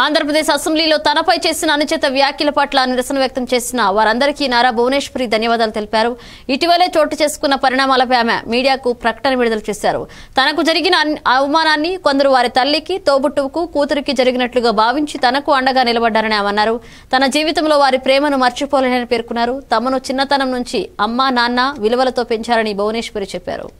ఆంధ్రప్రదేశ్ అసెంబ్లీలో తనపై చేసిన అనుచిత వ్యాఖ్యల పట్ల నిరసన వ్యక్తం చేసిన వారందరికీ నారా భువనేశ్వరి ధన్యవాదాలు తెలిపారు ఇటీవలే చోటు చేసుకున్న పరిణామాలపై ఆమె మీడియాకు ప్రకటన విడుదల చేశారు తనకు జరిగిన అవమానాన్ని కొందరు వారి తల్లికి తోబుట్టువుకు కూతురికి జరిగినట్లుగా భావించి తనకు అండగా నిలబడ్డారని ఆమె అన్నారు తన జీవితంలో వారి ప్రేమను మర్చిపోలేనని పేర్కొన్నారు తమను చిన్నతనం నుంచి అమ్మ నాన్న విలువలతో పెంచారని భువనేశ్వరి చెప్పారు